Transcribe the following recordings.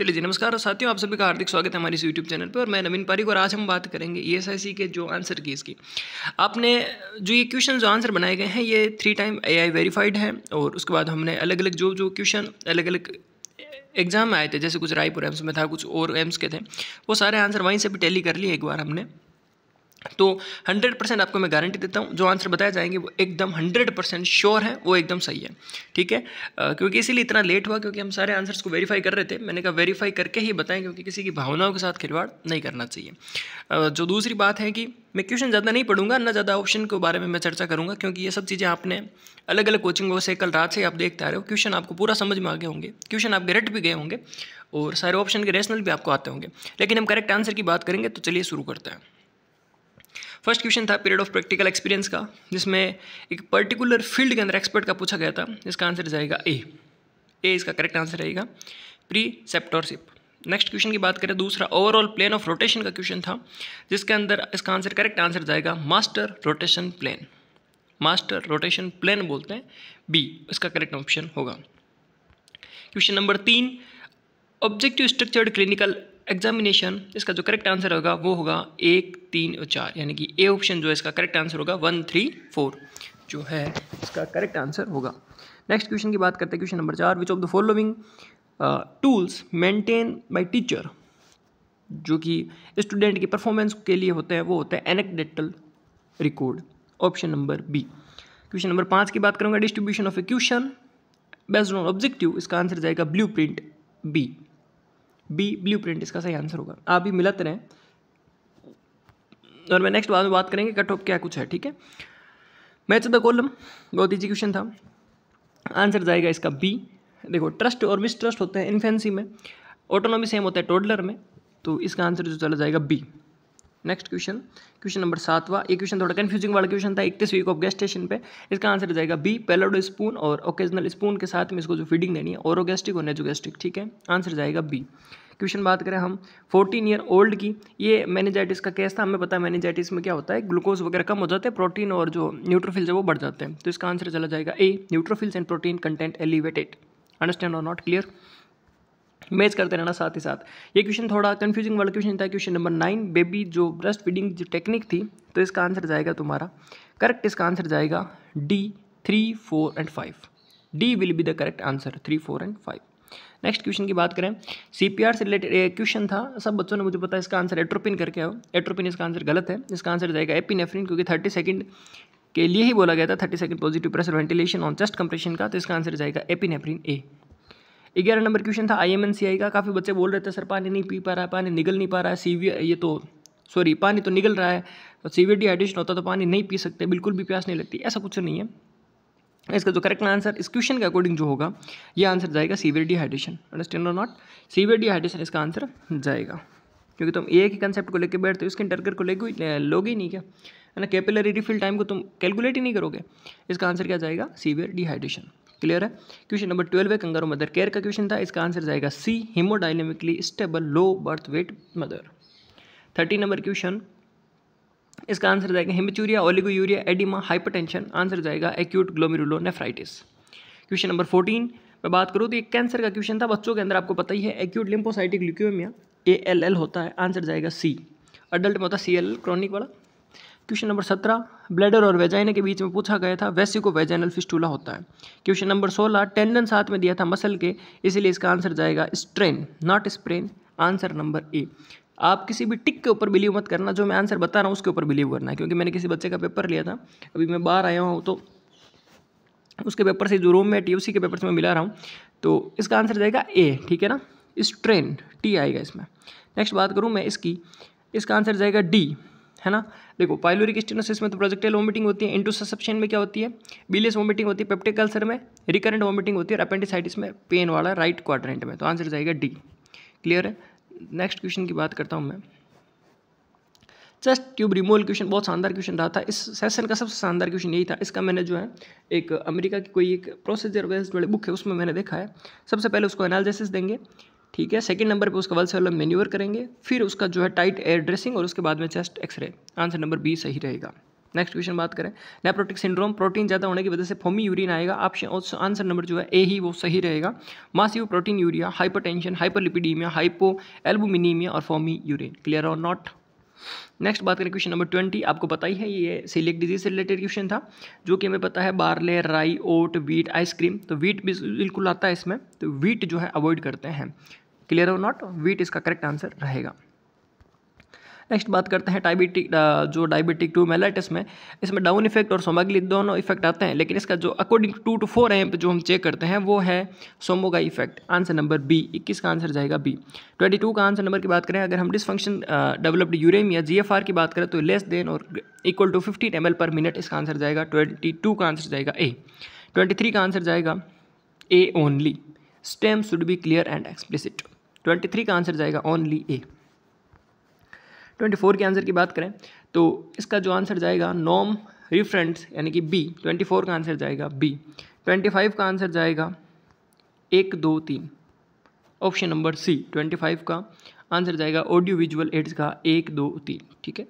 चलिए जी नमस्कार साथियों आप सभी का हार्दिक स्वागत है हमारे इस यूट्यूब चैनल पर और मैं नवीन पारी और आज हम बात करेंगे ई e के जो आंसर की इसकी आपने जो ये क्वेश्चन जो आंसर बनाए गए हैं ये थ्री टाइम एआई वेरीफाइड है और उसके बाद हमने अलग अलग जो जो क्वेश्चन अलग अलग एग्ज़ाम में आए थे जैसे कुछ रायपुर एम्स में था कुछ और एम्स के थे वो सारे आंसर वहीं से भी टैली कर लिए एक बार हमने तो 100 परसेंट आपको मैं गारंटी देता हूँ जो आंसर बताए जाएंगे वो एकदम 100 परसेंट श्योर है वो एकदम सही है ठीक है आ, क्योंकि इसीलिए इतना लेट हुआ क्योंकि हम सारे आंसर्स को वेरीफाई कर रहे थे मैंने कहा वेरीफाई करके ही बताएं क्योंकि किसी की भावनाओं के साथ खिलवाड़ नहीं करना चाहिए आ, जो दूसरी बात है कि मैं क्वेश्चन ज़्यादा नहीं पढ़ूंगा ना ज़्यादा ऑप्शन के बारे में मैं चर्चा करूँगा क्योंकि ये सब चीज़ें आपने अलग अलग कोचिंगों से कल रात से आप देखते आ रहे हो क्वेश्चन आपको पूरा समझ में आ गए होंगे क्वेश्चन आप रट भी गए होंगे और सारे ऑप्शन के रेशनल भी आपको आते होंगे लेकिन हम करेक्ट आंसर की बात करेंगे तो चलिए शुरू करते हैं फर्स्ट क्वेश्चन था पीरियड ऑफ प्रैक्टिकल एक्सपीरियंस का जिसमें एक पर्टिकुलर फील्ड के अंदर एक्सपर्ट का पूछा गया था इसका आंसर जाएगा ए ए इसका करेक्ट आंसर रहेगा प्री सेप्टोरशिप नेक्स्ट क्वेश्चन की बात करें दूसरा ओवरऑल प्लेन ऑफ रोटेशन का क्वेश्चन था जिसके अंदर इसका आंसर करेक्ट आंसर जाएगा master rotation plan master rotation plan बोलते हैं बी इसका करेक्ट ऑप्शन होगा क्वेश्चन नंबर तीन ऑब्जेक्टिव स्ट्रक्चर्ड क्लिनिकल एग्जामिनेशन इसका जो करेक्ट आंसर होगा वो होगा एक तीन और चार यानी कि ए ऑप्शन जो है इसका करेक्ट आंसर होगा वन थ्री फोर जो है इसका करेक्ट आंसर होगा नेक्स्ट क्वेश्चन की बात करते हैं क्वेश्चन नंबर चार which of the following tools maintain by teacher जो कि स्टूडेंट की परफॉर्मेंस के लिए होते हैं वो होता है anecdotal record option number B question number पाँच की बात करूँगा distribution of a question based on objective इसका आंसर जाएगा blue print B B print इसका सही आंसर होगा आप भी मिलते रहें और मैं नेक्स्ट बाद में बात करेंगे कट ऑफ क्या कुछ है ठीक है मैच द कॉलम बहुत ईजी क्वेश्चन था आंसर जाएगा इसका बी देखो ट्रस्ट और मिसट्रस्ट होते हैं इन्फेंसी में ऑटोनॉमी सेम होता है टोडलर में तो इसका आंसर जो चला जाएगा B next question question number सातवा ये क्वेश्चन थोड़ा कंफ्यूजिंग वाला क्वेश्चन था वीक ऑफ गैस स्टेशन पे इसका आंसर जाएगा बी पेलोडो स्पून और ओकेजनल स्पून के साथ में इसको जो फीडिंग देनी है ओरोगेस्टिक और नेजोगेस्टिक ठीक है आंसर जाएगा बी क्वेश्चन बात करें हम फोर्टीन ईयर ओल्ड की ये मैनेजाइटिस का केस था हमें पता है मैनेजाइटिस में क्या होता है ग्लूकोज वगैरह कम हो जाते हैं प्रोटीन और जो न्यूट्रोफिल्स है वो बढ़ जाते हैं तो इसका आंसर चला जाएगा A neutrophils and protein content elevated understand और नॉट क्लियर मैच करते रहना साथ ही साथ ये क्वेश्चन थोड़ा कन्फ्यूजिंग वाला क्वेश्चन था क्वेश्चन नंबर नाइन बेबी जो ब्रेस्ट फीडिंग जो टेक्निक थी तो इसका आंसर जाएगा तुम्हारा करेक्ट इसका आंसर जाएगा D three four and five D will be the correct answer three four and five next question की बात करें सीपीआर से रिलेटेड क्वेश्चन था सब बच्चों ने मुझे पता इसका आंसर एट्रोपिन करके आओ एट्रोपिन इसका आंसर गलत है इसका आंसर जाएगा एपिनेफ्रिन क्योंकि थर्टी सेकंड के लिए ही बोला गया था thirty second positive pressure ventilation on chest compression का तो इसका आंसर जाएगा एपिनेफ्रिन ए ग्यारह नंबर क्वेश्चन था आई का काफ़ी बच्चे बोल रहे थे सर पानी नहीं पी पा रहा है पानी निगल नहीं पा रहा है सीवियर ये तो सॉरी पानी तो निगल रहा है तो सीवियर डिहाइड्रेशन होता तो पानी नहीं पी सकते बिल्कुल भी प्यास नहीं लगती ऐसा कुछ नहीं है इसका जो करेक्ट आंसर इस क्वेश्चन के अकॉर्डिंग जो होगा ये आंसर जाएगा सीवियर डिहाइड्रेशन अंडरस्टैंड और नॉट सीवियर डिहाइड्रेशन इसका आंसर जाएगा क्योंकि तुम एक ही कंसेप्ट को लेकर बैठते हो इसके इंटरकर को लेकर लोग ही नहीं क्या है ना कैपिलरी रिफिल टाइम को तुम कैलकुलेट ही नहीं करोगे इसका आंसर क्या जाएगा सीवियर डिहाइड्रेशन क्लियर है क्वेश्चन नंबर ट्वेल्व है कंगारू मदर केयर का क्वेश्चन था इसका आंसर जाएगा C haemodynamically stable low birth weight mother thirteen number question इसका आंसर जाएगा haematuria oliguria oedema hypertension answer जाएगा acute glomerulonephritis question number fourteen मैं बात करूँ तो ये कैंसर का क्वेश्चन था बच्चों के अंदर आपको पता ही है acute lymphocytic leukaemia A L L होता है आंसर जाएगा सी अडल्ट में होता है सी एल क्रॉनिक वाला क्वेश्चन नंबर सत्रह ब्लैडर और वेजाइना के बीच में पूछा गया था वैसे को वेजाइनल फिस्टूला होता है क्वेश्चन नंबर सोलह टेंडन साथ में दिया था मसल के इसीलिए इसका आंसर जाएगा strain not sprain answer number A आप किसी भी टिक के ऊपर बिलीव मत करना जो मैं आंसर बता रहा हूँ उसके ऊपर बिलीव करना है क्योंकि मैंने किसी बच्चे का पेपर लिया था अभी मैं बाहर आया हूँ तो उसके पेपर से जो में टी उसी के पेपर से मैं मिला रहा हूँ तो इसका आंसर जाएगा ए ठीक है ना स्ट्रेन टी आएगा इसमें नेक्स्ट बात करूँ मैं इसकी इसका आंसर जाएगा डी है ना देखो पाइलोरिक स्टेनोसिस में तो प्रोजेक्टाइल वॉमिटिंग होती है इंटू ससेप्शन में क्या होती है बिलियस वॉमिटिंग होती है पेप्टिकल्सर में रिकरेंट वॉमिटिंग होती है और अपेंडिसाइटिस में पेन वाला राइट क्वाड्रेंट में तो आंसर जाएगा डी क्लियर है नेक्स्ट क्वेश्चन की बात करता हूँ मैं चेस्ट ट्यूब रिमूवल क्वेश्चन बहुत शानदार क्वेश्चन रहा था इस सेशन का सबसे शानदार क्वेश्चन यही था इसका मैंने जो है एक अमेरिका की कोई एक प्रोसीजर वेस्ट वाली बुक है उसमें मैंने देखा है सबसे पहले उसको एनालिसिस देंगे ठीक है सेकंड नंबर पे उसका वल्स वाला मेन्यूवर करेंगे फिर उसका जो है टाइट एयर ड्रेसिंग और उसके बाद में chest X-ray answer number B सही रहेगा नेक्स्ट क्वेश्चन बात करें नेप्रोटिक सिंड्रोम प्रोटीन ज़्यादा होने की वजह से फोमी यूरिन आएगा ऑप्शन आंसर नंबर जो है ए ही वो सही रहेगा massive proteinuria hypertension hyperlipidaemia hypoalbuminaemia और फोमी यूरिन क्लियर और नॉट नेक्स्ट बात करें क्वेश्चन नंबर ट्वेंटी आपको पता ही है ये सीलिक डिजीज से रिलेटेड क्वेश्चन था जो कि हमें पता है barley rye oat wheat ice cream तो वीट बिल्कुल आता है इसमें तो वीट जो है अवॉइड करते हैं क्लियर और नॉट वीट इसका करेक्ट आंसर रहेगा नेक्स्ट बात करते हैं डायबिटिक uh, जो डायबिटिक टू मेलाइटिस में इसमें डाउन इफेक्ट और सोमागली दोनों इफेक्ट आते हैं लेकिन इसका जो according to two four AM जो हम चेक करते हैं वो है Somogyi effect answer number B इक्कीस का आंसर जाएगा बी ट्वेंटी टू का आंसर नंबर की बात करें अगर हम डिसफंक्शन डेवलप्ड यूरेम या जी की बात करें तो लेस देन और equal to fifteen M per minute इसका आंसर जाएगा ट्वेंटी टू का आंसर जाएगा ए ट्वेंटी थ्री का आंसर जाएगा A only stem should be clear and explicit twenty three का आंसर जाएगा ओनली ए ट्वेंटी फोर के आंसर की बात करें तो इसका जो आंसर जाएगा नॉम रिफ्रेंड्स यानी कि बी ट्वेंटी फोर का आंसर जाएगा बी ट्वेंटी फाइव का आंसर जाएगा एक दो तीन option number C twenty five का आंसर जाएगा ऑडियो विजुअल एड्स का एक दो तीन ठीक है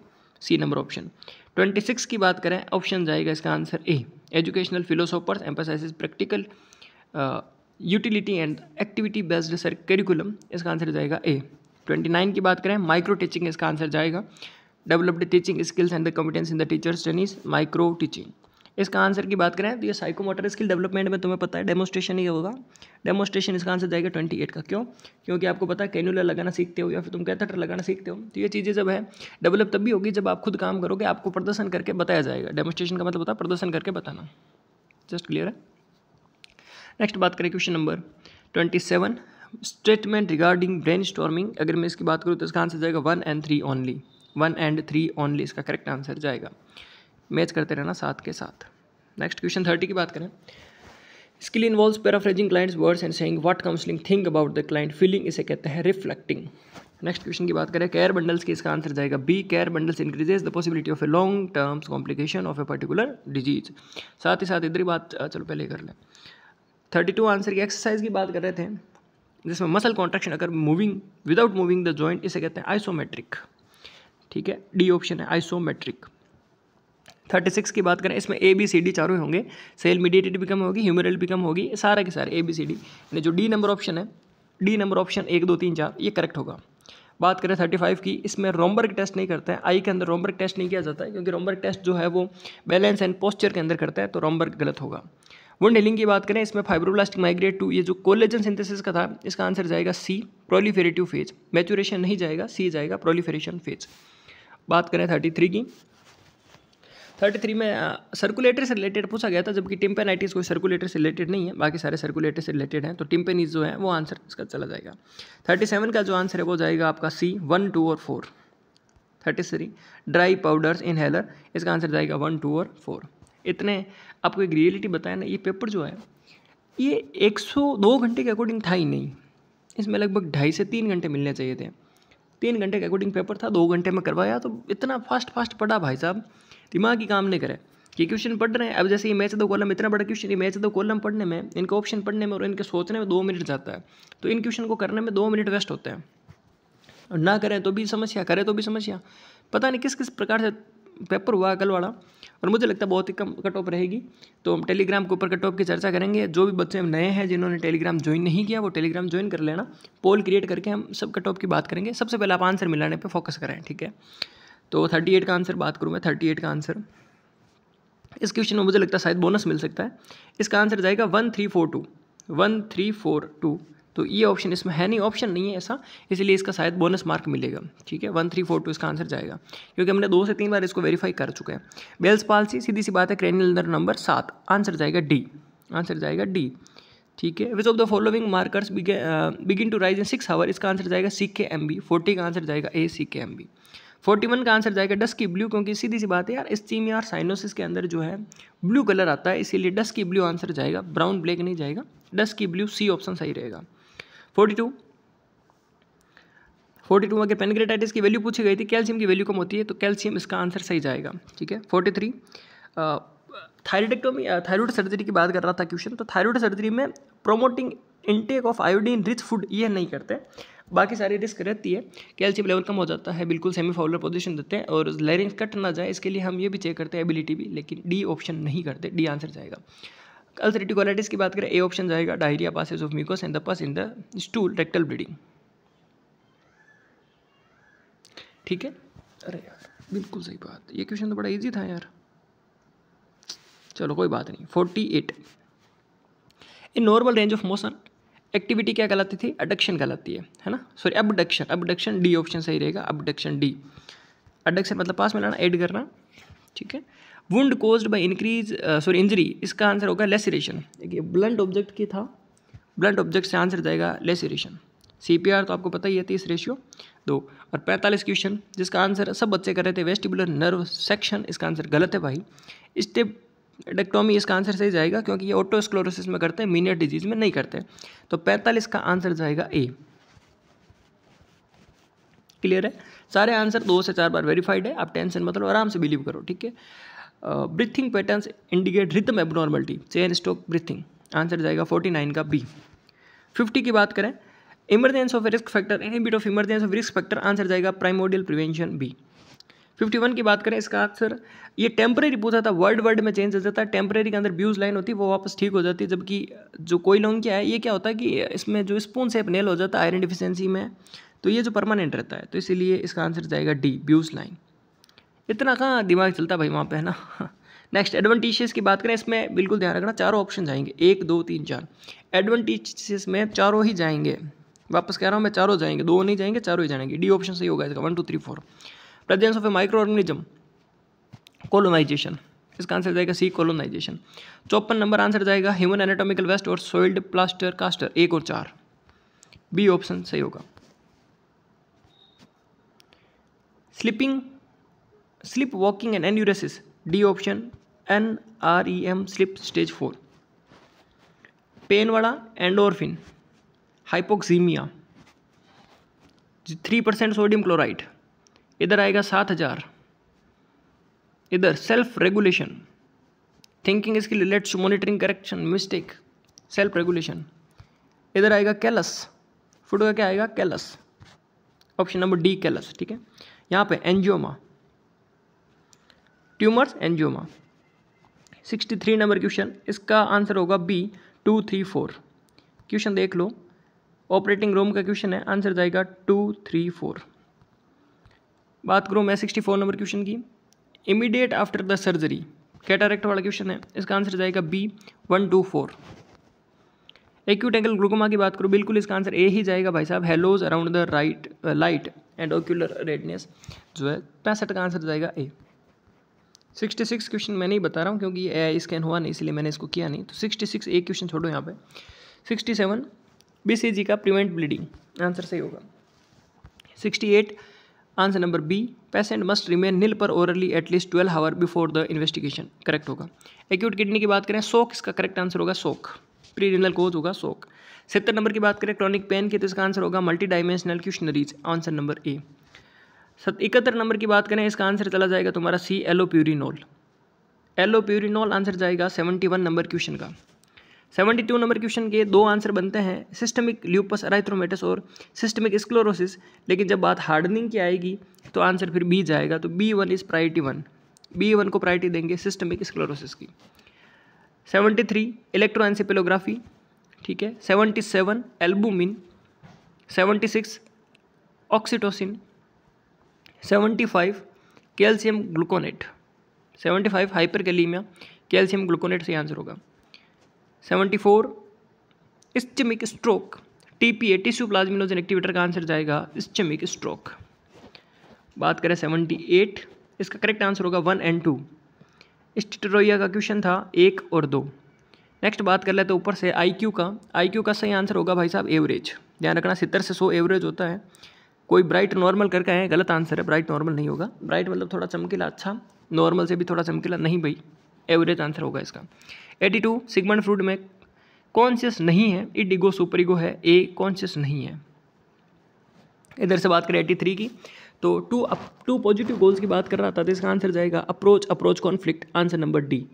C number option twenty six की बात करें ऑप्शन जाएगा इसका answer A educational philosophers emphasise practical utility and activity based sir curriculum इसका आंसर जाएगा ए ट्वेंटी नाइन की बात करें माइक्रो टीचिंग इसका आंसर जाएगा developed teaching skills and the competence in the teachers trainees micro teaching इसका answer की बात करें तो ये साइकोमोटर स्किल डेवलपमेंट में तुम्हें पता है डेमोस्ट्रेशन ही होगा डेमोस्ट्रेशन इसका आंसर जाएगा ट्वेंटी एट का क्यों क्योंकि आपको पता है कैनुलर लगाना सीखते हो या फिर तुम कैथेटर लगाना सीखते हो तो ये चीज़ें जब है डेवलप तब भी होगी जब आप खुद काम करोगे आपको प्रदर्शन करके बताया जाएगा डेमोस्ट्रेशन का मतलब होता है प्रदर्शन करके बताना जस्ट क्लियर है नेक्स्ट बात करें question number twenty seven statement regarding brainstorming अगर मैं इसकी बात करूँ तो इसका आंसर जाएगा one and three only one and three only इसका करेक्ट आंसर जाएगा मैच करते रहना साथ के साथ नेक्स्ट क्वेश्चन थर्टी की बात करें स्किल लिए involve paraphrasing clients words and saying what counselling think about the client feeling इसे कहते हैं रिफ्लेक्टिंग नेक्स्ट क्वेश्चन की बात करें केयर बंडल्स की इसका आंसर जाएगा B care bundles increases the possibility of a long terms complication of a particular disease साथ ही साथ इधर ही बात चलो पहले कर लें थर्टी टू आंसर की एक्सरसाइज की बात कर रहे थे जिसमें मसल कॉन्ट्रेक्शन अगर moving without moving the joint इसे कहते हैं आइसोमेट्रिक ठीक है डी ऑप्शन है आइसोमेट्रिक थर्टी सिक्स की बात करें इसमें ए बी सी डी चारों ही होंगे सेल मीडिएटेड भी कम होगी ह्यूमरल भी कम होगी सारा के सारे ए बी सी डी यानी जो डी नंबर ऑप्शन है डी नंबर ऑप्शन एक दो तीन चार ये करेक्ट होगा बात करें थर्टी फाइव की इसमें रोमबर्ग टेस्ट नहीं करते हैं आई के अंदर रोमबर्ग टेस्ट नहीं किया जाता है क्योंकि रोमबर्ग टेस्ट जो है वो बैलेंस एंड पोस्चर के अंदर करता है तो रोमबर्ग गलत होगा वुंड हीलिंग की बात करें इसमें फाइब्रोब्लास्टिक माइग्रेट टू ये जो कोलेजन सिंथेसिस का था इसका आंसर जाएगा सी प्रोलीफेरेटिव फेज मैचुरेशन नहीं जाएगा सी जाएगा प्रोलीफेरेशन फेज बात करें थर्टी थ्री की थर्टी थ्री में सर्कुलेटर से रिलेटेड पूछा गया था जबकि टिम्पेनाइटिस कोई सर्कुलेटर से रिलेटेड नहीं है बाकी सारे सर्कुलेटर से रिलेटेड हैं तो टिम्पेनिस जो है वो आंसर इसका चला जाएगा थर्टी सेवन का जो आंसर है वो जाएगा आपका सी वन टू और four thirty three dry powders inhaler इसका आंसर जाएगा वन टू और फोर इतने आपको एक रियलिटी बताया ना ये पेपर जो है ये 102 घंटे के अकॉर्डिंग था ही नहीं इसमें लगभग ढाई से तीन घंटे मिलने चाहिए थे तीन घंटे के अकॉर्डिंग पेपर था दो घंटे में करवाया तो इतना फास्ट फास्ट पढ़ा भाई साहब दिमाग ही काम नहीं करे कि क्वेश्चन पढ़ रहे हैं अब जैसे ये मैच दो कॉलम इतना बड़ा क्वेश्चन ये मैच दो कॉलम पढ़ने में इनके ऑप्शन पढ़ने में और इनके सोचने में दो मिनट जाता है तो इन क्वेश्चन को करने में दो मिनट वेस्ट होते हैं और ना करें तो भी समस्या करें तो भी समस्या पता नहीं किस किस प्रकार से पेपर हुआ कल वाला और मुझे लगता है बहुत ही कम कट ऑफ रहेगी तो हम टेलीग्राम के ऊपर कट ऑफ की चर्चा करेंगे जो भी बच्चे नए हैं जिन्होंने टेलीग्राम ज्वाइन नहीं किया वो टेलीग्राम ज्वाइन कर लेना पोल क्रिएट करके हम सब कट ऑफ की बात करेंगे सबसे पहले आप आंसर मिलाने पर फोकस करें ठीक है तो थर्टी एट का आंसर बात करूँ मैं थर्टी एट का आंसर इस क्वेश्चन में मुझे लगता है शायद बोनस मिल सकता है इसका आंसर जाएगा one three four two one three four two तो ये ऑप्शन इसमें है नहीं ऑप्शन नहीं है ऐसा इसलिए इसका शायद बोनस मार्क मिलेगा ठीक है वन थ्री फोर टू इसका आंसर जाएगा क्योंकि हमने दो से तीन बार इसको वेरीफाई कर चुके हैं बेल्स पालसी सीधी सी बात है क्रेनियल नंबर सात आंसर जाएगा डी आंसर जाएगा डी ठीक है which of the following markers begin to rise in six hour इसका आंसर जाएगा C K M B forty का आंसर जाएगा A C K M B forty one का आंसर जाएगा डस्की ब्लू क्योंकि सीधी सी बात है यार इस चीम यार साइनोसिस के अंदर जो है ब्लू कलर आता है इसीलिए डस्की ब्लू आंसर जाएगा ब्राउन ब्लैक नहीं जाएगा डस्की ब्लू सी ऑप्शन सही रहेगा फोर्टी टू फोर्टी टू अगर पेनग्रेटाइटिस की वैल्यू पूछी गई थी कैल्शियम की वैल्यू कम होती है तो कैल्शियम इसका आंसर सही जाएगा ठीक है forty three thyroidectomy thyroid surgery की बात कर रहा था क्वेश्चन तो थायरॉयड सर्जरी में promoting intake of iodine rich food ये नहीं करते बाकी सारी रिस्क रहती है कैल्शियम लेवल कम हो जाता है बिल्कुल सेमी फाउलर पोजिशन देते हैं और लैरिंग कट ना जाए इसके लिए हम ये भी चेक करते हैं एबिलिटी भी लेकिन डी ऑप्शन नहीं करते डी आंसर जाएगा अल्सरेटिव कोलाइटिस की बात करें ए ऑप्शन जाएगा diarrhoea passes of mucus and the pus in the stool rectal bleeding ठीक है अरे यार बिल्कुल सही बात ये क्वेश्चन तो बड़ा इजी था यार चलो कोई बात नहीं forty eight in normal range of motion activity क्या कहलाती थी अडक्शन कहलाती है है ना sorry abduction abduction D option सही रहेगा अबडक्शन डी अडक्शन मतलब पास में लाना ऐड करना ठीक है wound cause by increase sorry injury इसका आंसर होगा लेसरेशन देखिए ब्लंट ऑब्जेक्ट की था ब्लंट ऑब्जेक्ट से आंसर जाएगा लेसरेशन सी पी आर तो आपको पता ही है तीस रेशियो दो और पैंतालीस क्वेश्चन जिसका आंसर सब बच्चे कर रहे थे वेस्टिबुलर नर्व सेक्शन इसका आंसर गलत है भाई स्टेप डेक्टोमी इसका आंसर सही जाएगा क्योंकि ये ऑटोस्क्लोरोसिस में करते हैं मीनियर डिजीज में नहीं करते तो पैंतालीस का आंसर जाएगा ए क्लियर है सारे आंसर दो से चार बार वेरीफाइड है आप टेंशन मतलब आराम से बिलीव करो ठीक है breathing patterns indicate rhythm abnormality Cheyne Stokes breathing answer जाएगा फोर्टी नाइन का बी फिफ्टी की बात करें emergence of risk factor any bit of emergence of risk factor answer जाएगा primordial prevention B fifty one की बात करें इसका आंसर ये टेम्प्रेरी पूछा था वर्ल्ड वर्ल्ड में चेंज हो जाता है टेम्प्रेरी के अंदर ब्यूज लाइन होती है वो वापस ठीक हो जाती है जबकि जो कोई लॉन्ग क्या है ये क्या होता है कि इसमें जो स्पून सेप नेल हो जाता है आयरन डिफिशेंसी में तो ये जो परमानेंट रहता है तो इसीलिए इसका आंसर जाएगा डी ब्यूज लाइन इतना कहाँ दिमाग चलता भाई वहाँ पे है ना नेक्स्ट एडवांटेजेस की बात करें इसमें बिल्कुल ध्यान रखना चारों ऑप्शन जाएंगे एक दो तीन चार एडवांटेजेस में चारों ही जाएंगे वापस कह रहा हूँ मैं चारों जाएंगे दो नहीं जाएंगे चारों ही जाएंगे डी ऑप्शन सही होगा इसका one two three four presence of a microorganism colonisation इसका आंसर जाएगा सी कोलोनाइजेशन चौपन नंबर आंसर जाएगा ह्यूमन एनाटॉमिकल वेस्ट और सोइल्ड प्लास्टर कास्टर एक और चार बी ऑप्शन सही होगा sleeping sleep walking and enuresis D option N R E M sleep stage four pain वाला endorphin hypoxaemia three percent sodium chloride इधर आएगा सात हज़ार इधर सेल्फ रेगुलेशन थिंकिंग इसके लिए let's monitoring correction mistake self regulation इधर आएगा कैलस फूड का क्या आएगा callus option number D callus ठीक है यहाँ पे angioma tumours angioma sixty three number question इसका आंसर होगा B two three four question देख लो ऑपरेटिंग रूम का क्वेश्चन है आंसर जाएगा टू थ्री फोर बात करूँ मैं सिक्सटी फोर नंबर क्वेश्चन की immediate after the surgery cataract वाला क्वेश्चन है इसका आंसर जाएगा B one two four acute angle glaucoma की बात करूँ बिल्कुल इसका आंसर ए ही जाएगा भाई साहब haloes around the right light and ocular redness जो है पैंसठ का आंसर जाएगा ए सिक्सटी सिक्स क्वेश्चन मैं नहीं बता रहा हूँ क्योंकि ए आई स्कैन हुआ नहीं इसलिए मैंने इसको किया नहीं तो सिक्सटी सिक्स एक क्वेश्चन छोड़ो यहाँ पे sixty seven B C G का प्रिवेंट ब्लीडिंग आंसर सही होगा sixty eight answer number B patient must remain nil per orally at least twelve hour before the investigation correct होगा एक्यूट किडनी की बात करें सोक इसका करेक्ट आंसर होगा सोक प्री रिनल कोज होगा सोक सत्तर नंबर की बात करें क्रॉनिक पेन की तो इसका आंसर होगा multi dimensional questionnaires answer number A सत इकहत्तर नंबर की बात करें इसका आंसर चला जाएगा तुम्हारा C allopurinol allopurinol answer जाएगा सेवेंटी वन नंबर क्वेश्चन का सेवेंटी टू नंबर क्वेश्चन के दो आंसर बनते हैं सिस्टमिक ल्यूपस अराइथ्रोमेटस और सिस्टमिक स्क्लोरोसिस लेकिन जब बात हार्डनिंग की आएगी तो आंसर फिर बी जाएगा तो B one is priority one B one को प्रायरिटी देंगे सिस्टमिक स्क्लोरोसिस की सेवेंटी थ्री इलेक्ट्रोएंसिपेलोग्राफी ठीक है seventy seven albumin seventy six oxytocin seventy five calcium gluconate 75 five hyperkalaemia calcium gluconate से आंसर होगा 74 four ischaemic stroke TPA tissue plasminogen activator का answer जाएगा ischaemic stroke बात करें seventy eight इसका correct answer होगा वन एंड टू स्टेरोइया का question था एक और दो नेक्स्ट बात कर ले तो ऊपर से आईक्यू का आईक्यू का सही आंसर होगा भाई साहब एवरेज ध्यान रखना सितर से सौ एवरेज होता है कोई ब्राइट नॉर्मल करके आए गलत आंसर है ब्राइट नॉर्मल नहीं होगा ब्राइट मतलब थोड़ा चमकीला अच्छा नॉर्मल से भी थोड़ा चमकीला नहीं भाई एवरेज आंसर होगा इसका एटी टू सिगमंड फ्रूड में कॉन्शियस नहीं है सुपर इगो है ए कॉन्शियस नहीं है इधर से बात करें एटी थ्री की तो two up two positive goals की बात कर रहा था तो इसका आंसर जाएगा approach approach conflict answer number D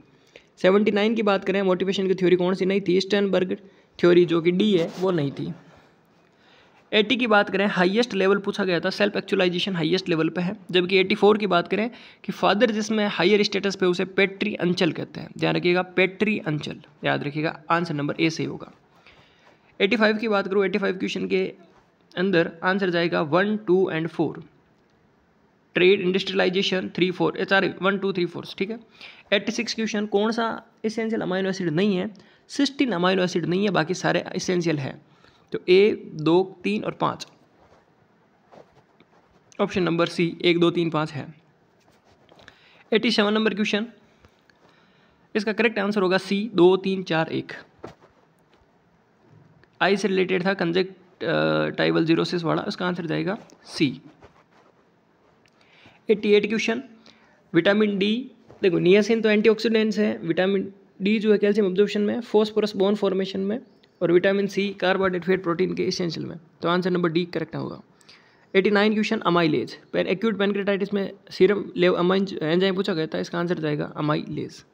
seventy nine की बात करें मोटिवेशन की थ्योरी कौन सी नहीं थी स्टैनबर्ग थ्योरी जो कि डी है वो नहीं थी एटी की बात करें हाईएस्ट लेवल पूछा गया था सेल्फ एक्चुअलाइजेशन हाईएस्ट लेवल पे है जबकि एटी फोर की बात करें कि फादर जिसमें हायर स्टेटस पे उसे पेट्री अंचल कहते हैं ध्यान रखिएगा पेट्री अंचल याद रखिएगा आंसर नंबर ए से होगा एटी फाइव की बात करूँ एटी फाइव क्वेश्चन के अंदर आंसर जाएगा one two and four trade industrialisation three four sorry one two three four ठीक है एट्टी सिक्स क्वेश्चन कौन सा इसेंशियल अमाइनो एसिड नहीं है सिस्टीन अमाइनो एसिड नहीं है बाकी सारे इसेंशियल है तो ए दो तीन और पाँच ऑप्शन नंबर सी एक दो तीन पाँच है एटी सेवन नंबर क्वेश्चन इसका करेक्ट आंसर होगा सी दो तीन चार एक आई से रिलेटेड था कंजेक्ट टाइबल जीरोसिस वाला उसका आंसर जाएगा C eighty eight question vitamin D देखो नियासिन तो एंटीऑक्सीडेंट्स है विटामिन डी जो है कैल्शियम ऑब्जॉर्प्शन में फोस्फोरस बोन फॉर्मेशन में और vitamin C carbohydrate fat protein के इसेंशियल में तो आंसर नंबर डी करेक्ट होगा 89 क्वेश्चन अमाइलेज पर एक्यूट पेनक्रेटाइटिस में सीरम लेव एंजाइम पूछा गया था इसका आंसर जाएगा अमाइलेज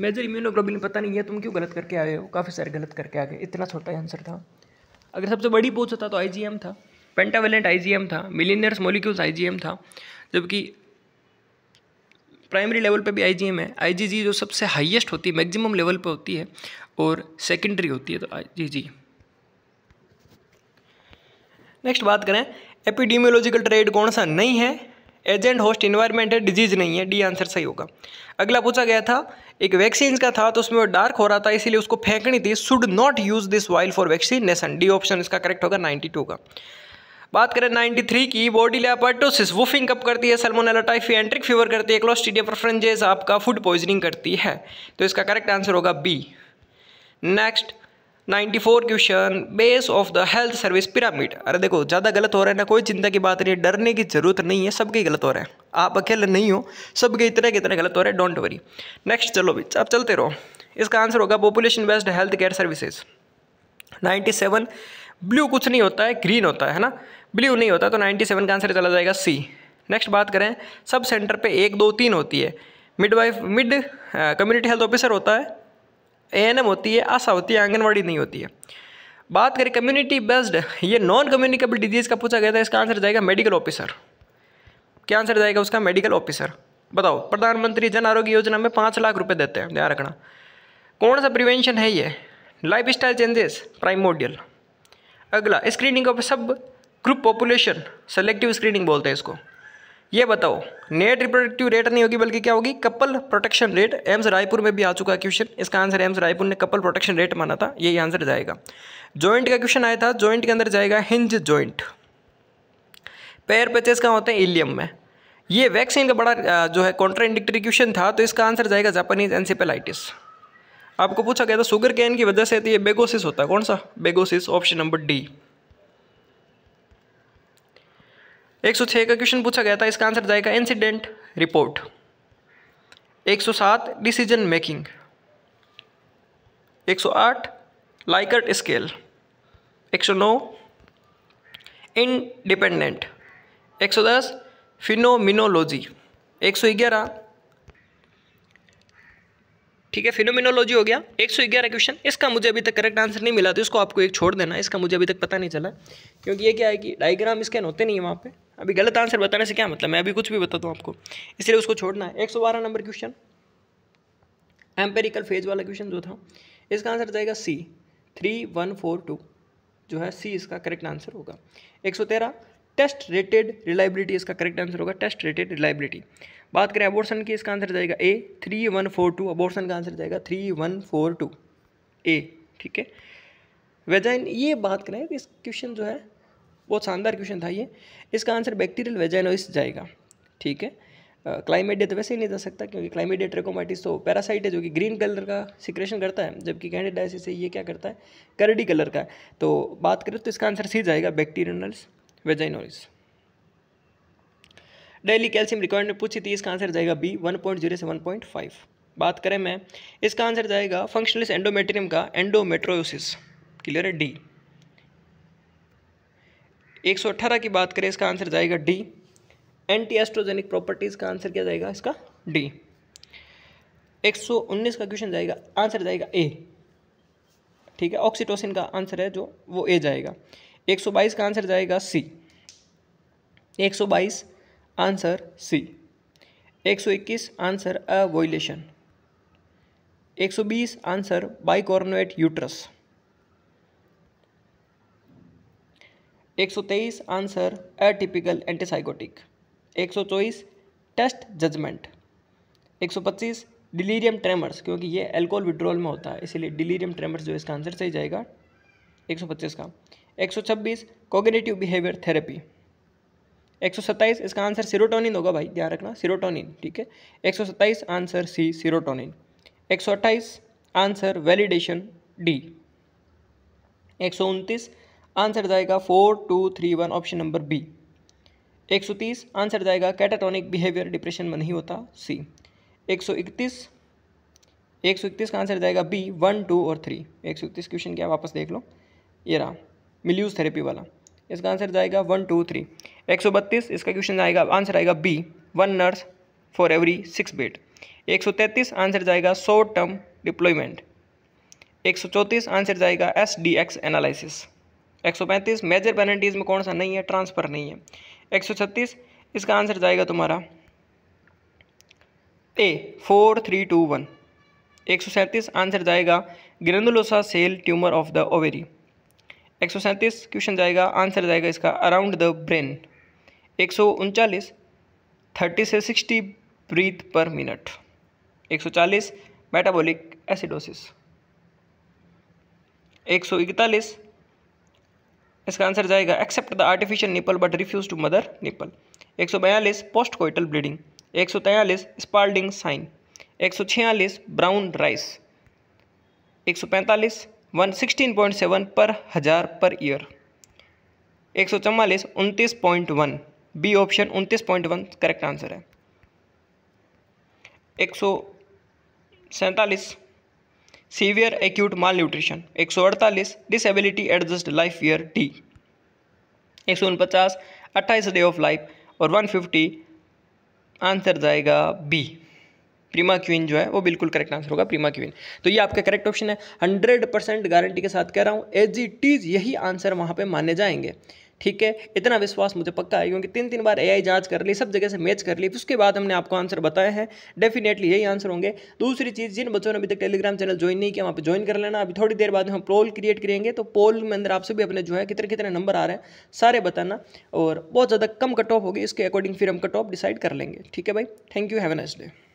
मेजर इम्यूनोग्लोबिन पता नहीं है तुम क्यों गलत करके आए हो काफ़ी सारे गलत करके आ गए इतना छोटा आंसर था अगर सबसे बड़ी पूछा तो था तो आई था पेंटावेलेंट आई था मिलीनियर्स मोलिक्यूल्स आई था जबकि प्राइमरी लेवल पे भी आईजीएम है आईजीजी जो सबसे हाईएस्ट होती है मैक्सिमम लेवल पे होती है और सेकेंडरी होती है तो आईजीजी नेक्स्ट बात करें एपिडीमियोलॉजिकल ट्रेड कौन सा नहीं है एजेंट होस्ट इन्वायरमेंट है डिजीज नहीं है डी आंसर सही होगा अगला पूछा गया था एक वैक्सीन का था तो उसमें वो डार्क हो रहा था इसीलिए उसको फेंकनी थी should not use this while for vaccination D option इसका करेक्ट होगा नाइन्टी का बात करें 93 की बॉडी लेपाटोसिस वूफिंग कब करती है सलमोनेला टाइफी एंट्रिक फीवर करती है क्लोस्टीडिया प्रफ्रेंजेस आपका फूड पॉइजनिंग करती है तो इसका करेक्ट आंसर होगा B next 94 question base of the health service pyramid अरे देखो ज़्यादा गलत हो रहा है ना कोई चिंता की बात नहीं है डरने की ज़रूरत नहीं है सबके गलत हो रहे हैं आप अकेले नहीं हो सबके इतने के इतने गलत हो रहे हैं डोंट वरी नेक्स्ट चलो भी आप चलते रहो इसका आंसर होगा population based health care services ninety seven blue कुछ नहीं होता है ग्रीन होता है ना ब्लू नहीं होता तो नाइन्टी सेवन का आंसर चला जाएगा सी नेक्स्ट बात करें सब सेंटर पे एक दो तीन होती है midwife mid community health officer होता है ए होती है आशा होती है आंगनवाड़ी नहीं होती है बात करें कम्युनिटी बेस्ड ये नॉन कम्युनिकेबल डिजीज़ का पूछा गया था इसका आंसर जाएगा मेडिकल ऑफिसर क्या आंसर जाएगा उसका मेडिकल ऑफिसर बताओ प्रधानमंत्री जन आरोग्य योजना में पाँच लाख रुपए देते हैं ध्यान रखना कौन सा प्रिवेंशन है ये लाइफ स्टाइल चेंजेस प्राइमोडियल अगला screening of sub group population selective screening बोलते हैं इसको ये बताओ नेट रिप्रोडक्टिव रेट नहीं होगी बल्कि क्या होगी couple protection rate AIIMS Raipur में भी आ चुका है क्वेश्चन इसका आंसर एम्स रायपुर ने कपल प्रोटेक्शन रेट माना था यही आंसर जाएगा जॉइंट का क्वेश्चन आया था जॉइंट के अंदर जाएगा हिंज जॉइंट पैर पचेस कहाँ होते हैं इलियम में ये वैक्सीन का बड़ा जो है कॉन्ट्राइंडिक्टरी क्वेश्चन था तो इसका आंसर जाएगा जापानीज एनसीपेलाइटिस आपको पूछा गया था शुगर कैन की वजह से तो ये बेगोसिस होता है कौन सा बेगोसिस ऑप्शन नंबर डी एक सौ का क्वेश्चन पूछा गया था इसका आंसर जाएगा इंसिडेंट रिपोर्ट एक सौ सात डिसीजन मेकिंग एक सौ आठ लाइकर्ट स्केल एक सौ नौ इनडिपेंडेंट एक सौ दस फिनोमिनोलॉजी एक सौ ग्यारह ठीक है फिनोमिनोलॉजी हो गया एक सौ ग्यारह क्वेश्चन इसका मुझे अभी तक करेक्ट आंसर नहीं मिला तो इसको आपको एक छोड़ देना इसका मुझे अभी तक पता नहीं चला क्योंकि ये क्या है कि डायग्राम स्कैन होते नहीं है वहाँ पर अभी गलत आंसर बताने से क्या मतलब मैं अभी कुछ भी बता दूँ आपको इसलिए उसको छोड़ना है एक सौ बारह नंबर क्वेश्चन एम्पेरिकल फेज वाला क्वेश्चन जो था इसका आंसर जाएगा C three one four two जो है सी इसका करेक्ट आंसर होगा एक सौ तेरह टेस्ट रेटेड रिलायबिलिटी इसका करेक्ट आंसर होगा टेस्ट रेटेड रिलायबिलिटी बात करें अबोर्सन की इसका आंसर जाएगा A three one four two abortion का आंसर जाएगा three one four two A ठीक है वेजाइन ये बात करें तो इस क्वेश्चन जो है बहुत शानदार क्वेश्चन था ये इसका आंसर बैक्टीरियल वेजाइनोइस जाएगा ठीक है क्लाइमेट डेट तो वैसे ही नहीं जा सकता क्योंकि क्लाइमेट डेट ट्रेकोमाइटिस तो पैरासाइट है जो कि ग्रीन कलर का सिक्रेशन करता है जबकि कैंडिडाइसिस से ये क्या करता है करडी कलर का तो बात करें तो इसका आंसर सी जाएगा bacterial vaginosis daily calcium requirement पूछी थी इसका आंसर जाएगा बी वन पॉइंट जीरो से वन पॉइंट फाइव बात करें मैं इसका आंसर जाएगा फंक्शनलिस एंडोमेट्रियम का एंडोमेट्रोसिस क्लियर है डी एक सौ अट्ठारह की बात करें इसका आंसर जाएगा डी एंटी एस्ट्रोजेनिक प्रॉपर्टीज़ का आंसर क्या जाएगा इसका डी एक सौ उन्नीस का क्वेश्चन जाएगा आंसर जाएगा ए ठीक है ऑक्सीटोसिन का आंसर है जो वो ए जाएगा एक सौ बाईस का आंसर जाएगा सी एक सौ बाईस answer C 121 answer avolition 120 answer bicornuate uterus 123 answer atypical antipsychotic 124 test judgement 125 delirium tremens क्योंकि ये एल्कोहल विड्रोल में होता है इसीलिए डिलीरियम ट्रेमर्स जो इसका आंसर सही जाएगा 125 का 126 कोगेनेटिव बिहेवियर थेरेपी 127 इसका आंसर सीरोटोनिन होगा भाई ध्यान रखना सीरोटोनिन ठीक है 127 answer C serotonin 128 answer validation D एक आंसर जाएगा four two three one option number B 130 answer जाएगा कैटाटोनिक बिहेवियर डिप्रेशन में नहीं होता सी 131 इकतीस का आंसर जाएगा बी वन टू और थ्री एक सौ इकतीस क्वेश्चन क्या वापस देख लो ये रहा मिल्यूज थेरेपी वाला इसका आंसर जाएगा वन टू थ्री एक सौ बत्तीस इसका क्वेश्चन आएगा आंसर आएगा B one nurse for every six bed एक सौ तैंतीस आंसर जाएगा शॉर्ट टर्म डिप्लॉयमेंट एक सौ चौंतीस आंसर जाएगा एस डी एक्स एनालिसिस एक सौ पैंतीस मेजर पेनल्टीज़ में कौन सा नहीं है ट्रांसफ़र नहीं है एक सौ छत्तीस इसका आंसर जाएगा तुम्हारा A four three two one एक सौ सैंतीस आंसर जाएगा granulosa cell tumour of the ovary एक सौ सैंतीस क्वेश्चन जाएगा आंसर जाएगा इसका अराउंड द ब्रेन एक सौ उनचालीस थर्टी से सिक्सटी ब्रीथ पर मिनट एक सौ चालीस मेटाबॉलिक एसिडोसिस एक सौ इकतालीस इसका आंसर जाएगा accept the artificial nipple but refuse to mother nipple एक सौ बयालीस पोस्ट कोइटल ब्लीडिंग एक सौ तैंतालीस स्पार्डिंग साइन एक सौ छियालीस ब्राउन राइस एक सौ पैंतालीस वन सिक्सटीन पॉइंट सेवन पर हज़ार पर ईयर एक सौ चवालीस उनतीस पॉइंट वन बी ऑप्शन उनतीस पॉइंट वन करेक्ट आंसर है एक सौ सीवियर एक्यूट माल न्यूट्रिशन एक सौ अड़तालीस disability adjust life year T एक सौ उनपचास अट्ठाईस डे ऑफ लाइफ और वन फिफ्टी आंसर जाएगा बी प्रीमा क्वीन जो है वो बिल्कुल करेक्ट आंसर होगा प्रीमा क्वीन तो ये आपका करेक्ट ऑप्शन है हंड्रेड परसेंट गारंटी के साथ कह रहा हूँ एज इट इज़ यही आंसर वहाँ पे माने जाएंगे ठीक है इतना विश्वास मुझे पक्का है क्योंकि तीन तीन बार ए जांच कर ली सब जगह से मैच कर ली उसके बाद हमने आपको आंसर बताया है डेफिनेटली यही आंसर होंगे दूसरी चीज़ जिन बच्चों ने अभी तक टेलीग्राम चैनल ज्वाइन नहीं किया वहाँ पर ज्वाइन कर लेना अभी थोड़ी देर बाद हम पोल क्रिएट करेंगे तो पोल में अंदर आपसे भी अपने जो है कितने कितने नंबर आ रहे हैं सारे बताना और बहुत ज़्यादा कम कट ऑफ होगी इसके अकॉर्डिंग फिर हम कट ऑफ डिसाइड कर लेंगे ठीक है भाई thank you have a day